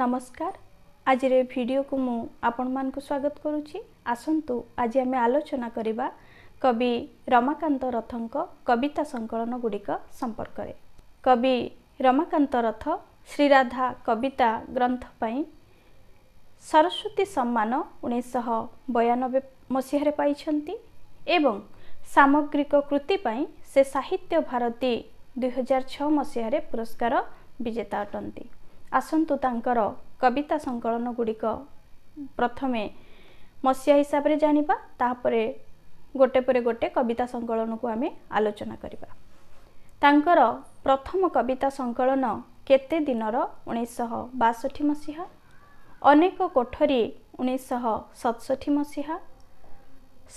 ନମସ୍କାର ଆଜିର ଏ ଭିଡ଼ିଓକୁ ମୁଁ ଆପଣମାନଙ୍କୁ ସ୍ୱାଗତ କରୁଛି ଆସନ୍ତୁ ଆଜି ଆମେ ଆଲୋଚନା କରିବା କବି ରମାକାନ୍ତ ରଥଙ୍କ କବିତା ସଂକଳନ ଗୁଡ଼ିକ ସମ୍ପର୍କରେ କବି ରମାକାନ୍ତ ରଥ ଶ୍ରୀରାଧା କବିତା ଗ୍ରନ୍ଥ ପାଇଁ ସରସ୍ୱତୀ ସମ୍ମାନ ଉଣେଇଶହ ବୟାନବେ ମସିହାରେ ପାଇଛନ୍ତି ଏବଂ ସାମଗ୍ରିକ କୃତି ପାଇଁ ସେ ସାହିତ୍ୟ ଭାରତୀ ଦୁଇହଜାର ଛଅ ମସିହାରେ ପୁରସ୍କାର ବିଜେତା ଅଟନ୍ତି ଆସନ୍ତୁ ତାଙ୍କର କବିତା ସଂକଳନ ଗୁଡ଼ିକ ପ୍ରଥମେ ମସିହା ହିସାବରେ ଜାଣିବା ତାପରେ ଗୋଟେ ପରେ ଗୋଟେ କବିତା ସଂକଳନକୁ ଆମେ ଆଲୋଚନା କରିବା ତାଙ୍କର ପ୍ରଥମ କବିତା ସଂକଳନ କେତେ ଦିନର ଉଣେଇଶହ ବାଷଠି ମସିହା ଅନେକ କୋଠରୀ ଉଣେଇଶହ ସତଷଠି ମସିହା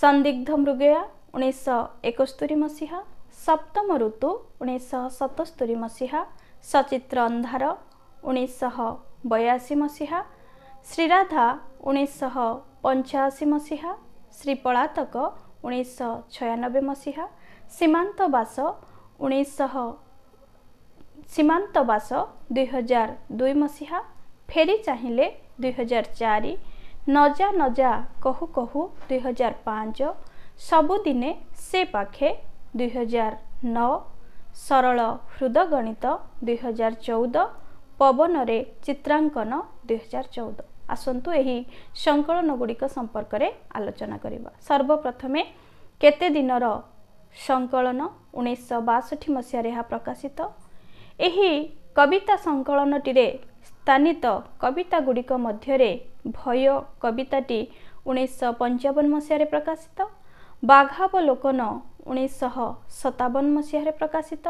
ସନ୍ଦିଗ୍ଧ ମୃଗୟା ଉଣେଇଶହ ଏକସ୍ତରୀ ମସିହା ସପ୍ତମ ଋତୁ ଉଣେଇଶହ ସତସ୍ତରୀ ମସିହା ସଚିତ୍ର ଅନ୍ଧାର ଉଣେଇଶହ ବୟାଅଶୀ ମସିହା ଶ୍ରୀରାଧା ଉଣେଇଶହ ପଞ୍ଚାଅଶୀ ମସିହା ଶ୍ରୀ ପଳାତକ ଉଣେଇଶହ ଛୟାନବେ ମସିହା ସୀମାନ୍ତ ବାସ ଉଣେଇଶହ ସୀମାନ୍ତ ବାସ ଦୁଇହଜାର ଦୁଇ ମସିହା ଫେରି ଚାହିଁଲେ ଦୁଇହଜାର ଚାରି ନଜା ନଜା କହୁ କହୁ ଦୁଇହଜାର ପାଞ୍ଚ ସବୁଦିନେ ସେ ପାଖେ ଦୁଇହଜାର ନଅ ସରଳ ହୃଦଗଣିତ ଦୁଇହଜାର ଚଉଦ ପବନରେ ଚିତ୍ରାଙ୍କନ ଦୁଇହଜାର ଚଉଦ ଆସନ୍ତୁ ଏହି ସଙ୍କଳନ ଗୁଡ଼ିକ ସମ୍ପର୍କରେ ଆଲୋଚନା କରିବା ସର୍ବପ୍ରଥମେ କେତେ ଦିନର ସଂକଳନ ଉଣେଇଶହ ବାଷଠି ମସିହାରେ ଏହା ପ୍ରକାଶିତ ଏହି କବିତା ସଂକଳନଟିରେ ସ୍ଥାନିତ କବିତା ଗୁଡ଼ିକ ମଧ୍ୟରେ ଭୟ କବିତାଟି ଉଣେଇଶହ ପଞ୍ଚାବନ ମସିହାରେ ପ୍ରକାଶିତ ବାଘାବଲୋକନ ଉଣେଇଶହ ସତାବନ ମସିହାରେ ପ୍ରକାଶିତ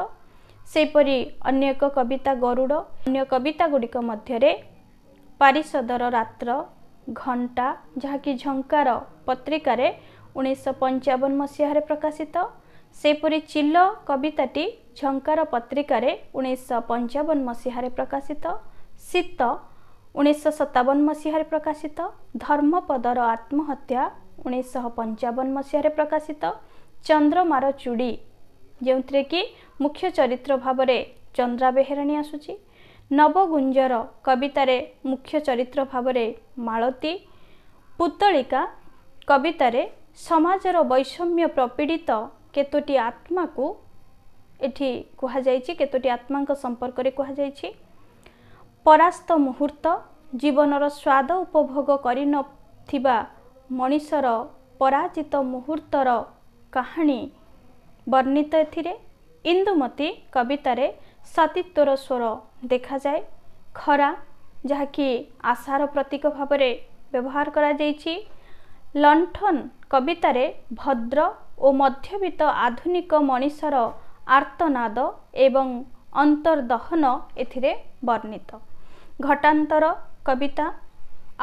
ସେହିପରି ଅନ୍ୟ ଏକ କବିତା ଗରୁଡ଼ ଅନ୍ୟ କବିତା ଗୁଡ଼ିକ ମଧ୍ୟରେ ପାରିଷଦର ରାତ୍ର ଘଣ୍ଟା ଯାହାକି ଝଙ୍କାର ପତ୍ରିକାରେ ଉଣେଇଶହ ପଞ୍ଚାବନ ମସିହାରେ ପ୍ରକାଶିତ ସେହିପରି ଚିଲ କବିତାଟି ଝଙ୍କାର ପତ୍ରିକାରେ ଉଣେଇଶହ ପଞ୍ଚାବନ ମସିହାରେ ପ୍ରକାଶିତ ଶୀତ ଉଣେଇଶହ ସତାବନ ମସିହାରେ ପ୍ରକାଶିତ ଧର୍ମପଦର ଆତ୍ମହତ୍ୟା ଉଣେଇଶହ ପଞ୍ଚାବନ ମସିହାରେ ପ୍ରକାଶିତ ଚନ୍ଦ୍ରମାର ଚୁଡ଼ି ଯେଉଁଥିରେ କି ମୁଖ୍ୟ ଚରିତ୍ର ଭାବରେ ଚନ୍ଦ୍ରା ବେହେରାଣୀ ଆସୁଛି ନବଗୁଞ୍ଜର କବିତାରେ ମୁଖ୍ୟ ଚରିତ୍ର ଭାବରେ ମାଳତୀ ପୁତଳିକା କବିତାରେ ସମାଜର ବୈଷମ୍ୟ ପ୍ରପୀଡ଼ିତ କେତୋଟି ଆତ୍ମାକୁ ଏଠି କୁହାଯାଇଛି କେତୋଟି ଆତ୍ମାଙ୍କ ସମ୍ପର୍କରେ କୁହାଯାଇଛି ପରାସ୍ତ ମୁହୂର୍ତ୍ତ ଜୀବନର ସ୍ୱାଦ ଉପଭୋଗ କରିନଥିବା ମଣିଷର ପରାଜିତ ମୁହୂର୍ତ୍ତର କାହାଣୀ ବର୍ଣ୍ଣିତ ଏଥିରେ ইন্দুমতী কবিতারে সতীত্বর স্বর দেখাযায় খরা ଯାହାକି ଆଶାର ପ୍ରତୀକ ଭାବରେ ବ୍ୟବହାର କରାଯାଇଛି ଲଣ୍ଠନ କବିତାରେ ଭଦ୍ର ଓ ମଧ୍ୟବିତ୍ତ ଆଧୁନିକ ମଣିଷର ଆର୍ତ୍ତନାଦ ଏବଂ ଅନ୍ତର୍ଦହନ ଏଥିରେ ବର୍ଣ୍ଣିତ ଘଟାନ୍ତର କବିତା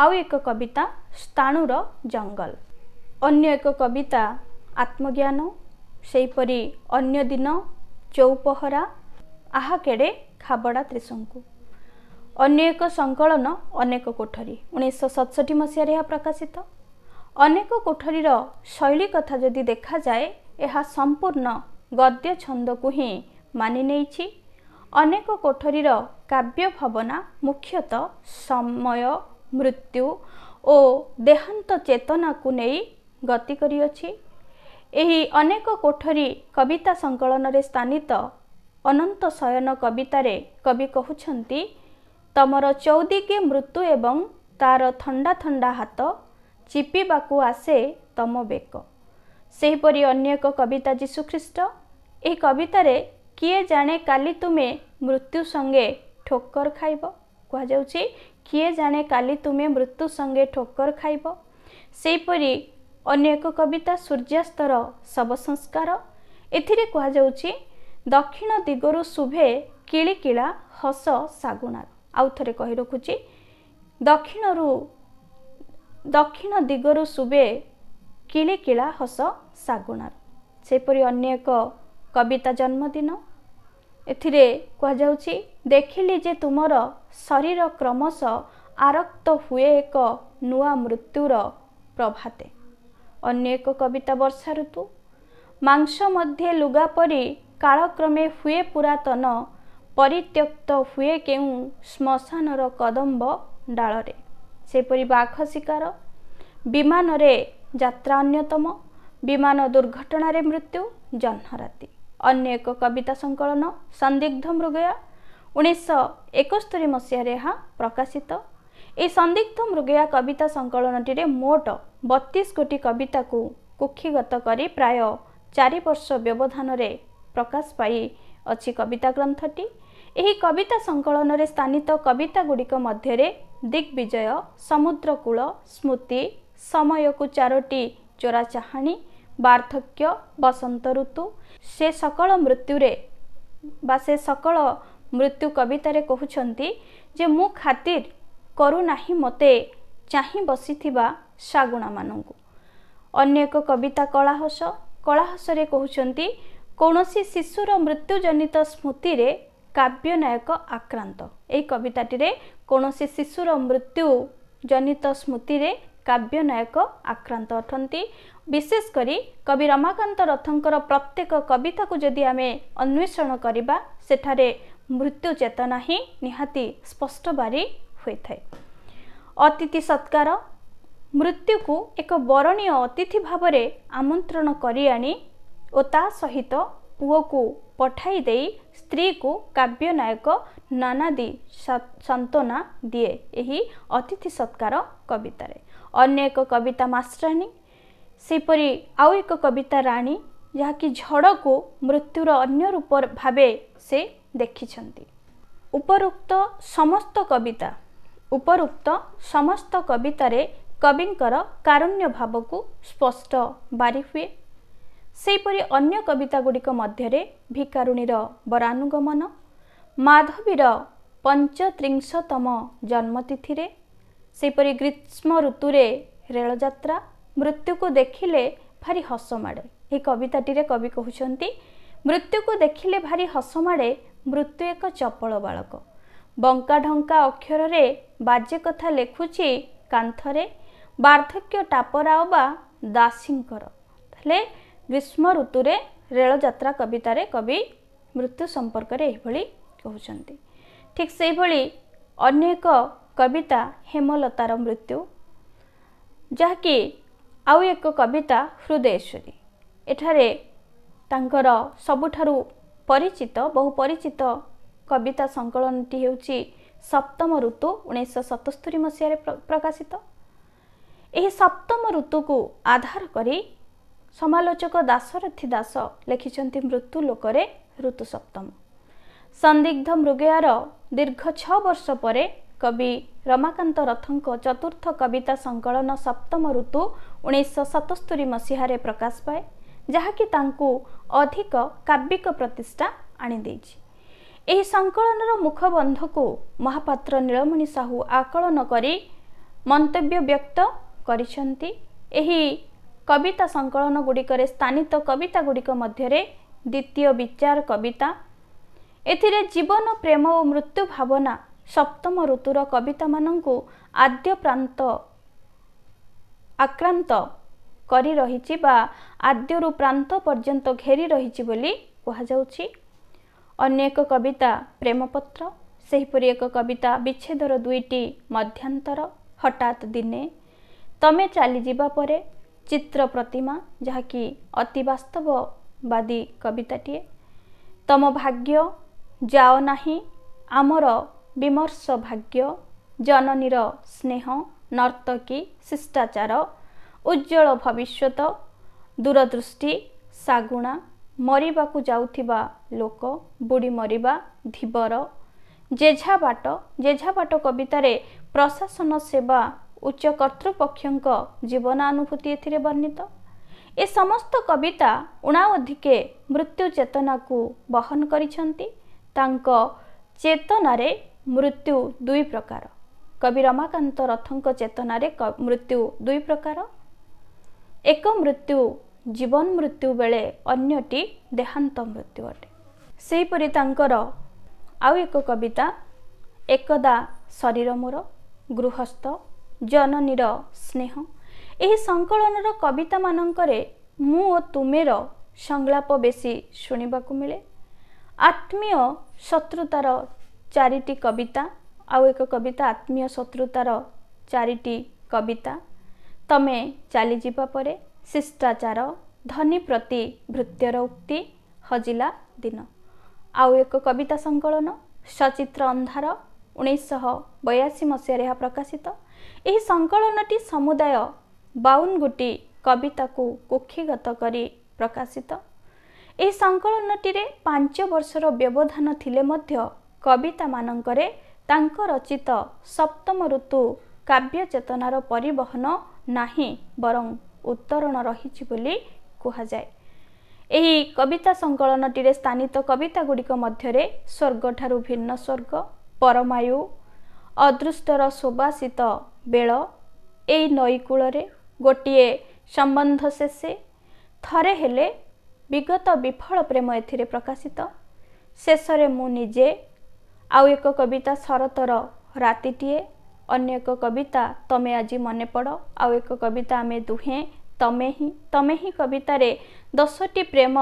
ଆଉ ଏକ କବିତା ସ୍ଥାଣୁର ଜଙ୍ଗଲ ଅନ୍ୟ ଏକ କବିତା ଆତ୍ମଜ୍ଞାନ ସେହିପରି ଅନ୍ୟ ଦିନ ଚୌପହରା ଆହା କେଡ଼େ ଖାବଡ଼ା ତ୍ରିଶଙ୍କୁ ଅନ୍ୟ ଏକ ସଂକଳନ ଅନେକ କୋଠରୀ ଉଣେଇଶହ ସତଷଠି ମସିହାରେ ଏହା ପ୍ରକାଶିତ ଅନେକ କୋଠରୀର ଶୈଳୀ କଥା ଯଦି ଦେଖାଯାଏ ଏହା ସମ୍ପୂର୍ଣ୍ଣ ଗଦ୍ୟ ଛନ୍ଦକୁ ହିଁ ମାନି ନେଇଛି ଅନେକ କୋଠରୀର କାବ୍ୟ ଭାବନା ମୁଖ୍ୟତଃ ସମୟ ମୃତ୍ୟୁ ଓ ଦେହାନ୍ତ ଚେତନାକୁ ନେଇ ଗତି କରିଅଛି ଏହି ଅନେକ କୋଠରୀ କବିତା ସଂକଳନରେ ସ୍ଥାନିତ ଅନନ୍ତ ଶୟନ କବିତାରେ କବି କହୁଛନ୍ତି ତମର ଚୌଦିକି ମୃତ୍ୟୁ ଏବଂ ତା'ର ଥଣ୍ଡା ଥଣ୍ଡା ହାତ ଚିପିବାକୁ ଆସେ ତମ ବେକ ସେହିପରି ଅନ୍ୟ ଏକ କବିତା ଯୀଶୁଖ୍ରୀଷ୍ଟ ଏହି କବିତାରେ କିଏ ଜାଣେ କାଲି ତୁମେ ମୃତ୍ୟୁ ସଙ୍ଗେ ଠୋକର ଖାଇବ କୁହାଯାଉଛି କିଏ ଜାଣେ କାଲି ତୁମେ ମୃତ୍ୟୁ ସଙ୍ଗେ ଠୋକର ଖାଇବ ସେହିପରି ଅନ୍ୟ ଏକ କବିତା ସୂର୍ଯ୍ୟାସ୍ତର ଶବ ସଂସ୍କାର ଏଥିରେ କୁହାଯାଉଛି ଦକ୍ଷିଣ ଦିଗରୁ ଶୁଭେ କିଳିକିଳା ହସ ଶାଗୁଣାର ଆଉ ଥରେ କହି ରଖୁଛି ଦକ୍ଷିଣରୁ ଦକ୍ଷିଣ ଦିଗରୁ ଶୁଭେ କିଳିକିଳା ହସ ଶାଗୁଣାର ସେହିପରି ଅନ୍ୟ ଏକ କବିତା ଜନ୍ମଦିନ ଏଥିରେ କୁହାଯାଉଛି ଦେଖିଲି ଯେ ତୁମର ଶରୀର କ୍ରମଶଃ ଆରକ୍ତ ହୁଏ ଏକ ନୂଆ ମୃତ୍ୟୁର ପ୍ରଭାତେ ଅନ୍ୟ ଏକ କବିତା ବର୍ଷା ଋତୁ ମାଂସ ମଧ୍ୟ ଲୁଗା ପରି କାଳକ୍ରମେ ହୁଏ ପୁରାତନ ପରିତ୍ୟକ୍ତ ହୁଏ କେଉଁ ଶ୍ମଶାନର କଦମ୍ବ ଡାଳରେ ସେପରି ବାଘ ଶିକାର ବିମାନରେ ଯାତ୍ରା ଅନ୍ୟତମ ବିମାନ ଦୁର୍ଘଟଣାରେ ମୃତ୍ୟୁ ଜହ୍ନରାତି ଅନ୍ୟ ଏକ କବିତା ସଂକଳନ ସନ୍ଦିଗ୍ଧ ମୃଗୟ ଉଣେଇଶହ ଏକସ୍ତରୀ ମସିହାରେ ଏହା ପ୍ରକାଶିତ ଏହି ସନ୍ଦିଗ୍ଧ ମୃଗୟା କବିତା ସଂକଳନଟିରେ ମୋଟ ବତିଶ କୋଟି କବିତାକୁ କୁକ୍ଷିଗତ କରି ପ୍ରାୟ ଚାରି ବର୍ଷ ବ୍ୟବଧାନରେ ପ୍ରକାଶ ପାଇ ଅଛି କବିତା ଗ୍ରନ୍ଥଟି ଏହି କବିତା ସଂକଳନରେ ସ୍ଥାନିତ କବିତାଗୁଡ଼ିକ ମଧ୍ୟରେ ଦିଗ୍ବିଜୟ ସମୁଦ୍ରକୂଳ ସ୍ମୃତି ସମୟକୁ ଚାରୋଟି ଚୋରା ଚାହାଣୀ ବାର୍ଦ୍ଧକ୍ୟ ବସନ୍ତ ଋତୁ ସେ ସକଳ ମୃତ୍ୟୁରେ ବା ସେ ସକଳ ମୃତ୍ୟୁ କବିତାରେ କହୁଛନ୍ତି ଯେ ମୁଁ ଖାତିର କରୁନାହିଁ ମୋତେ ଚାହିଁ ବସିଥିବା ଶାଗୁଣାମାନଙ୍କୁ ଅନ୍ୟ ଏକ କବିତା କଳାହସ କଳାହସରେ କହୁଛନ୍ତି କୌଣସି ଶିଶୁର ମୃତ୍ୟୁଜନିତ ସ୍ମୃତିରେ କାବ୍ୟ ନାୟକ ଆକ୍ରାନ୍ତ ଏହି କବିତାଟିରେ କୌଣସି ଶିଶୁର ମୃତ୍ୟୁଜନିତ ସ୍ମୃତିରେ କାବ୍ୟ ନାୟକ ଆକ୍ରାନ୍ତ ଅଟନ୍ତି ବିଶେଷ କରି କବି ରମାକାନ୍ତ ରଥଙ୍କର ପ୍ରତ୍ୟେକ କବିତାକୁ ଯଦି ଆମେ ଅନ୍ୱେଷଣ କରିବା ସେଠାରେ ମୃତ୍ୟୁ ଚେତନା ହିଁ ନିହାତି ସ୍ପଷ୍ଟ ବାରି ହୋଇଥାଏ ଅତିଥି ସତ୍କାର ମୃତ୍ୟୁକୁ ଏକ ବରଣୀୟ ଅତିଥି ଭାବରେ ଆମନ୍ତ୍ରଣ କରିଆଣି ଓ ତା ସହିତ ପୁଅକୁ ପଠାଇ ଦେଇ ସ୍ତ୍ରୀକୁ କାବ୍ୟ ନାୟକ ନାନାଦି ସାନ୍ତ୍ୱନା ଦିଏ ଏହି ଅତିଥି ସତ୍କାର କବିତାରେ ଅନ୍ୟ ଏକ କବିତା ମାଷ୍ଟ୍ରାଣୀ ସେହିପରି ଆଉ ଏକ କବିତା ରାଣୀ ଯାହାକି ଝଡ଼କୁ ମୃତ୍ୟୁର ଅନ୍ୟ ରୂପ ଭାବେ ସେ ଦେଖିଛନ୍ତି ଉପରୋକ୍ତ ସମସ୍ତ କବିତା ଉପରୋକ୍ତ ସମସ୍ତ କବିତାରେ କବିଙ୍କର କାରୁଣ୍ୟ ଭାବକୁ ସ୍ପଷ୍ଟ ବାରି ହୁଏ ସେହିପରି ଅନ୍ୟ କବିତାଗୁଡ଼ିକ ମଧ୍ୟରେ ଭିକାରୁଣୀର ବରାନୁଗମନ ମାଧବୀର ପଞ୍ଚତ୍ରିଂଶତମ ଜନ୍ମତିଥିରେ ସେହିପରି ଗ୍ରୀଷ୍ମ ଋତୁରେ ରେଳଯାତ୍ରା ମୃତ୍ୟୁକୁ ଦେଖିଲେ ଭାରି ହସ ମାଡ଼େ ଏହି କବିତାଟିରେ କବି କହୁଛନ୍ତି ମୃତ୍ୟୁକୁ ଦେଖିଲେ ଭାରି ହସ ମାଡ଼େ ମୃତ୍ୟୁ ଏକ ଚପଳ ବାଳକ ବଙ୍କାଢଙ୍କା ଅକ୍ଷରରେ ବାଜେ କଥା ଲେଖୁଛି କାନ୍ଥରେ ବାର୍ଦ୍ଧକ୍ୟ ଟାପରାଓ ବା ଦାସୀଙ୍କର ତାହେଲେ ଗ୍ରୀଷ୍ମ ଋତୁରେ ରେଳଯାତ୍ରା କବିତାରେ କବି ମୃତ୍ୟୁ ସମ୍ପର୍କରେ ଏହିଭଳି କହୁଛନ୍ତି ଠିକ୍ ସେହିଭଳି ଅନ୍ୟ ଏକ କବିତା ହେମଲତାର ମୃତ୍ୟୁ ଯାହାକି ଆଉ ଏକ କବିତା ହୃଦୟେଶ୍ୱରୀ ଏଠାରେ ତାଙ୍କର ସବୁଠାରୁ ପରିଚିତ ବହୁ ପରିଚିତ କବିତା ସଙ୍କଳନଟି ହେଉଛି ସପ୍ତମ ଋତୁ ଉଣେଇଶହ ସତସ୍ତରୀ ମସିହାରେ ପ୍ରକାଶିତ ଏହି ସପ୍ତମ ଋତୁକୁ ଆଧାର କରି ସମାଲୋଚକ ଦାଶରଥୀ ଦାସ ଲେଖିଛନ୍ତି ମୃତ୍ୟୁ ଲୋକରେ ଋତୁ ସପ୍ତମ ସନ୍ଦିଗ୍ଧ ମୃଗୟାର ଦୀର୍ଘ ଛଅ ବର୍ଷ ପରେ କବି ରମାକାନ୍ତ ରଥଙ୍କ ଚତୁର୍ଥ କବିତା ସଙ୍କଳନ ସପ୍ତମ ଋତୁ ଉଣେଇଶହ ସତସ୍ତରୀ ମସିହାରେ ପ୍ରକାଶ ପାଏ ଯାହାକି ତାଙ୍କୁ ଅଧିକ କାବ୍ୟିକ ପ୍ରତିଷ୍ଠା ଆଣିଦେଇଛି ଏହି ସଂକଳନର ମୁଖବନ୍ଧକୁ ମହାପାତ୍ର ନୀଳମଣି ସାହୁ ଆକଳନ କରି ମନ୍ତବ୍ୟ ବ୍ୟକ୍ତ କରିଛନ୍ତି ଏହି କବିତା ସଂକଳନ ଗୁଡ଼ିକରେ ସ୍ଥାନିତ କବିତା ଗୁଡ଼ିକ ମଧ୍ୟରେ ଦ୍ୱିତୀୟ ବିଚାର କବିତା ଏଥିରେ ଜୀବନ ପ୍ରେମ ଓ ମୃତ୍ୟୁ ଭାବନା ସପ୍ତମ ଋତୁର କବିତାମାନଙ୍କୁ ଆଦ୍ୟ ପ୍ରାନ୍ତ ଆକ୍ରାନ୍ତ କରି ରହିଛି ବା ଆଦ୍ୟରୁ ପ୍ରାନ୍ତ ପର୍ଯ୍ୟନ୍ତ ଘେରି ରହିଛି ବୋଲି କୁହାଯାଉଛି ଅନ୍ୟ ଏକ କବିତା ପ୍ରେମପତ୍ର ସେହିପରି ଏକ କବିତା ବିଚ୍ଛେଦର ଦୁଇଟି ମଧ୍ୟାନ୍ତର ହଠାତ୍ ଦିନେ ତମେ ଚାଲିଯିବା ପରେ ଚିତ୍ର ପ୍ରତିମା ଯାହାକି ଅତି ବାସ୍ତବବାଦୀ କବିତାଟିଏ ତମ ଭାଗ୍ୟ ଯାଅ ନାହିଁ ଆମର ବିମର୍ଶ ଭାଗ୍ୟ ଜନନୀର ସ୍ନେହ ନର୍ତ୍ତକୀ ଶିଷ୍ଟାଚାର ଉଜ୍ଜଳ ଭବିଷ୍ୟତ ଦୂରଦୃଷ୍ଟି ଶାଗୁଣା ମରିବାକୁ ଯାଉଥିବା ଲୋକ ବୁଡ଼ି ମରିବା ଧୀବର ଜେଝାବାଟ ଜେଝାବାଟ କବିତାରେ ପ୍ରଶାସନ ସେବା ଉଚ୍ଚ କର୍ତ୍ତୃପକ୍ଷଙ୍କ ଜୀବନାନୁଭୂତି ଏଥିରେ ବର୍ଣ୍ଣିତ ଏ ସମସ୍ତ କବିତା ଉଣା ଅଧିକେ ମୃତ୍ୟୁ ଚେତନାକୁ ବହନ କରିଛନ୍ତି ତାଙ୍କ ଚେତନାରେ ମୃତ୍ୟୁ ଦୁଇ ପ୍ରକାର କବି ରମାକାନ୍ତ ରଥଙ୍କ ଚେତନାରେ ମୃତ୍ୟୁ ଦୁଇ ପ୍ରକାର ଏକ ମୃତ୍ୟୁ ଜୀବନ ମୃତ୍ୟୁ ବେଳେ ଅନ୍ୟଟି ଦେହାନ୍ତ ମୃତ୍ୟୁ ଅଟେ ସେହିପରି ତାଙ୍କର ଆଉ ଏକ କବିତା ଏକଦା ଶରୀର ମୋର ଗୃହସ୍ଥ ଜନନୀର ସ୍ନେହ ଏହି ସଙ୍କଳନର କବିତାମାନଙ୍କରେ ମୁଁ ଓ ତୁମେର ସଂଳାପ ବେଶୀ ଶୁଣିବାକୁ ମିଳେ ଆତ୍ମୀୟ ଶତ୍ରୁତାର ଚାରିଟି କବିତା ଆଉ ଏକ କବିତା ଆତ୍ମୀୟ ଶତ୍ରୁତାର ଚାରିଟି କବିତା ତମେ ଚାଲିଯିବା ପରେ ଶିଷ୍ଟାଚାର ଧନୀ ପ୍ରତି ଭୃତ୍ୟର ଉକ୍ତି ହଜିଲା ଦିନ ଆଉ ଏକ କବିତା ସଂକଳନ ସଚିତ୍ର ଅନ୍ଧାର ଉଣେଇଶହ ବୟାଅଶୀ ମସିହାରେ ଏହା ପ୍ରକାଶିତ ଏହି ସଂକଳନଟି ସମୁଦାୟ ବାଉନ ଗୋଟି କବିତାକୁ କୁକ୍ଷିଗତ କରି ପ୍ରକାଶିତ ଏହି ସଂକଳନଟିରେ ପାଞ୍ଚ ବର୍ଷର ବ୍ୟବଧାନ ଥିଲେ ମଧ୍ୟ କବିତାମାନଙ୍କରେ ତାଙ୍କ ରଚିତ ସପ୍ତମ ଋତୁ କାବ୍ୟ ଚେତନାର ପରିବହନ ନାହିଁ ବରଂ ଉତ୍ତରଣ ରହିଛି ବୋଲି କୁହାଯାଏ ଏହି କବିତା ସଂକଳନଟିରେ ସ୍ଥାନିତ କବିତାଗୁଡ଼ିକ ମଧ୍ୟରେ ସ୍ୱର୍ଗଠାରୁ ଭିନ୍ନ ସ୍ୱର୍ଗ ପରମାୟୁ ଅଦୃଷ୍ଟର ସୁବାସିତ ବେଳ ଏହି ନଈକୂଳରେ ଗୋଟିଏ ସମ୍ବନ୍ଧ ଶେଷେ ଥରେ ହେଲେ ବିଗତ ବିଫଳ ପ୍ରେମ ଏଥିରେ ପ୍ରକାଶିତ ଶେଷରେ ମୁଁ ନିଜେ ଆଉ ଏକ କବିତା ଶରତର ରାତିଟିଏ ଅନ୍ୟ ଏକ କବିତା ତମେ ଆଜି ମନେ ପଡ଼ ଆଉ ଏକ କବିତା ଆମେ ଦୁହେଁ ତମେ ହିଁ ତମେ ହିଁ କବିତାରେ ଦଶଟି ପ୍ରେମ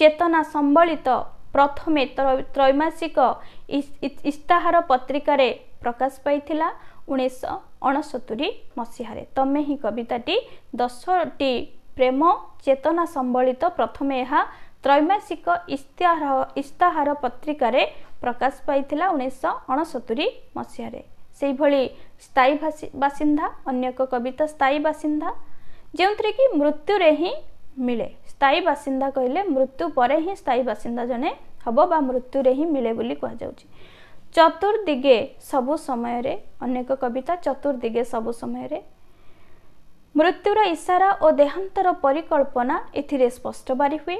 ଚେତନା ସମ୍ବଳିତ ପ୍ରଥମେ ତ୍ରୈମାସିକ ଇସ୍ତାହାର ପତ୍ରିକାରେ ପ୍ରକାଶ ପାଇଥିଲା ଉଣେଇଶହ ଅଣସତୁରୀ ମସିହାରେ ତମେ ହିଁ କବିତାଟି ଦଶଟି ପ୍ରେମ ଚେତନା ସମ୍ବଳିତ ପ୍ରଥମେ ଏହା ତ୍ରୈମାସିକ ଇସ୍ତାହାର ଇସ୍ତାହାର ପତ୍ରିକାରେ ପ୍ରକାଶ ପାଇଥିଲା ଉଣେଇଶହ ଅଣସତୁରୀ ମସିହାରେ ସେହିଭଳି ସ୍ଥାୟୀ ବାସିନ୍ଦା ଅନ୍ୟ ଏକ କବିତା ସ୍ଥାୟୀ ବାସିନ୍ଦା ଯେଉଁଥିରେ କି ମୃତ୍ୟୁରେ ହିଁ ମିଳେ ସ୍ଥାୟୀ ବାସିନ୍ଦା କହିଲେ ମୃତ୍ୟୁ ପରେ ହିଁ ସ୍ଥାୟୀ ବାସିନ୍ଦା ଜଣେ ହେବ ବା ମୃତ୍ୟୁରେ ହିଁ ମିଳେ ବୋଲି କୁହାଯାଉଛି ଚତୁର୍ଦିଗେ ସବୁ ସମୟରେ ଅନେକ କବିତା ଚତୁର୍ଦିଗେ ସବୁ ସମୟରେ ମୃତ୍ୟୁର ଇସାରା ଓ ଦେହାନ୍ତର ପରିକଳ୍ପନା ଏଥିରେ ସ୍ପଷ୍ଟ ବାରି ହୁଏ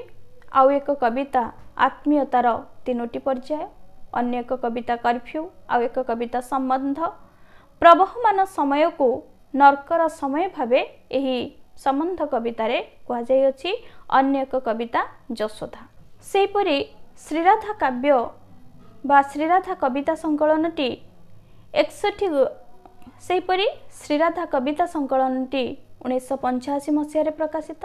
ଆଉ ଏକ କବିତା ଆତ୍ମୀୟତାର ତିନୋଟି ପର୍ଯ୍ୟାୟ ଅନ୍ୟ ଏକ କବିତା କର୍ଫ୍ୟୁ ଆଉ ଏକ କବିତା ସମ୍ବନ୍ଧ ପ୍ରବହମାନ ସମୟକୁ ନର୍କର ସମୟ ଭାବେ ଏହି ସମ୍ବନ୍ଧ କବିତାରେ କୁହାଯାଇଅଛି ଅନ୍ୟ ଏକ କବିତା ଯଶୋଧା ସେହିପରି ଶ୍ରୀରାଧା କାବ୍ୟ ବା ଶ୍ରୀରାଧା କବିତା ସଙ୍କଳନଟି ଏକଷଠି ସେହିପରି ଶ୍ରୀରାଧା କବିତା ସଙ୍କଳନଟି ଉଣେଇଶହ ପଞ୍ଚାଅଶୀ ମସିହାରେ ପ୍ରକାଶିତ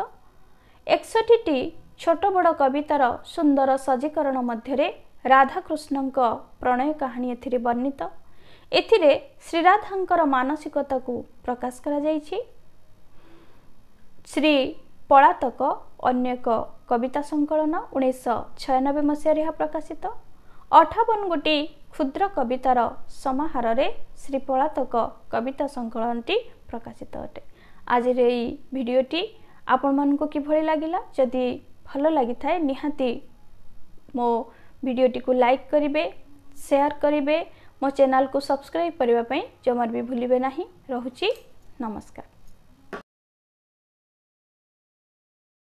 ଏକଷଠିଟି ଛୋଟ ବଡ଼ କବିତାର ସୁନ୍ଦର ସଜ୍ଜୀକରଣ ମଧ୍ୟରେ ରାଧାକୃଷ୍ଣଙ୍କ ପ୍ରଣୟ କାହାଣୀ ଏଥିରେ ବର୍ଣ୍ଣିତ ଏଥିରେ ଶ୍ରୀରାଧାଙ୍କର ମାନସିକତାକୁ ପ୍ରକାଶ କରାଯାଇଛି ଶ୍ରୀ ପଳାତକ ଅନ୍ୟ ଏକ କବିତା ସଂକଳନ ଉଣେଇଶହ ଛୟାନବେ ମସିହାରେ ଏହା ପ୍ରକାଶିତ ଅଠାବନ ଗୋଟି କ୍ଷୁଦ୍ର କବିତାର ସମାହାରରେ ଶ୍ରୀ ପଳାତକ କବିତା ସଂକଳନଟି ପ୍ରକାଶିତ ଅଟେ ଆଜିର ଏହି ଭିଡ଼ିଓଟି ଆପଣମାନଙ୍କୁ କିଭଳି ଲାଗିଲା ଯଦି ଭଲ ଲାଗିଥାଏ ନିହାତି ମୋ भिडटी को लाइक करे सेयार करेंगे मो चेल को सब्सक्राइब करने जमार भी भूलें ना रोचे नमस्कार